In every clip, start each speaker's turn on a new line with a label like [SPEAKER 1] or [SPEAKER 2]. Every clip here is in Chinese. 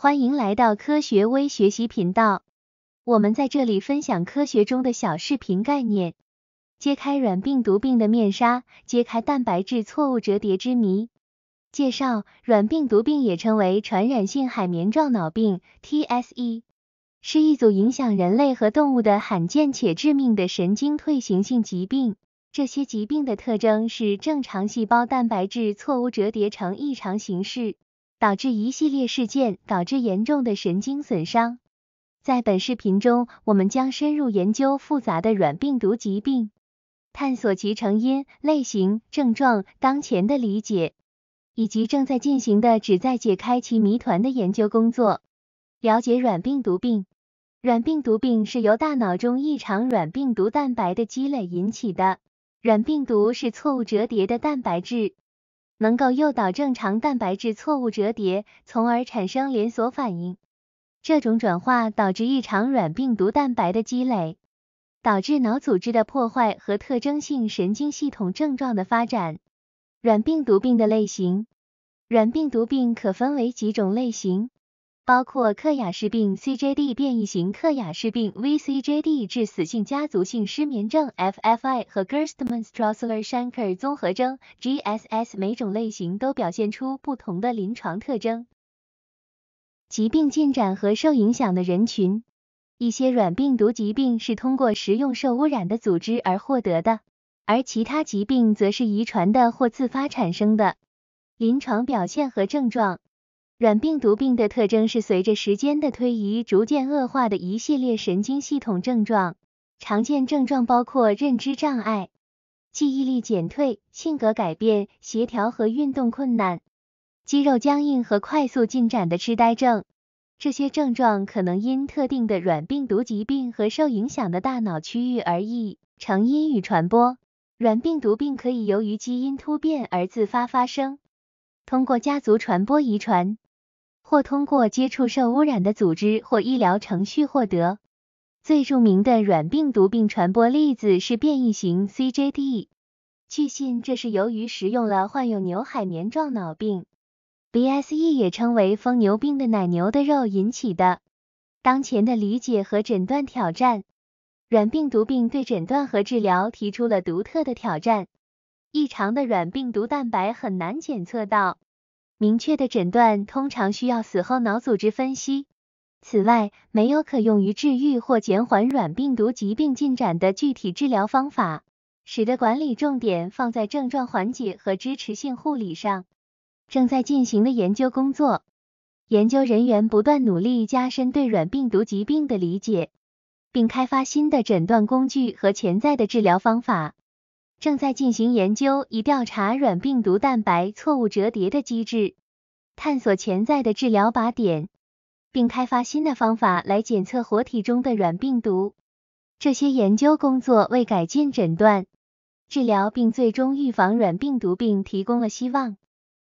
[SPEAKER 1] 欢迎来到科学微学习频道，我们在这里分享科学中的小视频概念。揭开软病毒病的面纱，揭开蛋白质错误折叠之谜。介绍：软病毒病也称为传染性海绵状脑病 （TSE），是一组影响人类和动物的罕见且致命的神经退行性疾病。这些疾病的特征是正常细胞蛋白质错误折叠成异常形式。导致一系列事件，导致严重的神经损伤。在本视频中，我们将深入研究复杂的软病毒疾病，探索其成因、类型、症状、当前的理解，以及正在进行的旨在解开其谜团的研究工作。了解软病毒病，软病毒病是由大脑中异常软病毒蛋白的积累引起的。软病毒是错误折叠的蛋白质。能够诱导正常蛋白质错误折叠，从而产生连锁反应。这种转化导致异常软病毒蛋白的积累，导致脑组织的破坏和特征性神经系统症状的发展。软病毒病的类型，软病毒病可分为几种类型。包括克雅氏病 （CJD） 变异型、克雅氏病 （vCJD） 致死性家族性失眠症 （FFI） 和 g e r s t m a n n s t r a s s l e r s c h a n k e r 综合征 （GSS）。每种类型都表现出不同的临床特征、疾病进展和受影响的人群。一些软病毒疾病是通过食用受污染的组织而获得的，而其他疾病则是遗传的或自发产生的。临床表现和症状。软病毒病的特征是随着时间的推移逐渐恶化的一系列神经系统症状。常见症状包括认知障碍、记忆力减退、性格改变、协调和运动困难、肌肉僵硬和快速进展的痴呆症。这些症状可能因特定的软病毒疾病和受影响的大脑区域而异。成因与传播：软病毒病可以由于基因突变而自发发生，通过家族传播遗传。或通过接触受污染的组织或医疗程序获得。最著名的软病毒病传播例子是变异型 CJD，据信这是由于食用了患有牛海绵状脑病 （BSE，也称为疯牛病）的奶牛的肉引起的。当前的理解和诊断挑战，软病毒病对诊断和治疗提出了独特的挑战。异常的软病毒蛋白很难检测到。明确的诊断通常需要死后脑组织分析。此外，没有可用于治愈或减缓软病毒疾病进展的具体治疗方法，使得管理重点放在症状缓解和支持性护理上。正在进行的研究工作，研究人员不断努力加深对软病毒疾病的理解，并开发新的诊断工具和潜在的治疗方法。正在进行研究，以调查软病毒蛋白错误折叠的机制，探索潜在的治疗靶点，并开发新的方法来检测活体中的软病毒。这些研究工作为改进诊断、治疗并最终预防软病毒病提供了希望。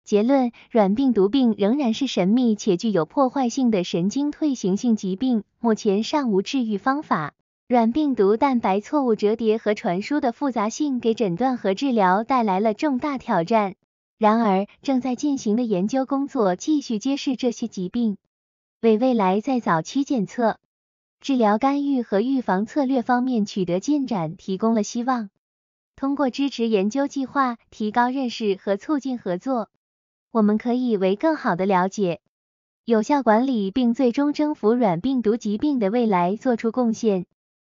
[SPEAKER 1] 结论：软病毒病仍然是神秘且具有破坏性的神经退行性疾病，目前尚无治愈方法。软病毒蛋白错误折叠和传输的复杂性给诊断和治疗带来了重大挑战。然而，正在进行的研究工作继续揭示这些疾病，为未来在早期检测、治疗干预和预防策略方面取得进展提供了希望。通过支持研究计划、提高认识和促进合作，我们可以为更好的了解、有效管理并最终征服软病毒疾病的未来做出贡献。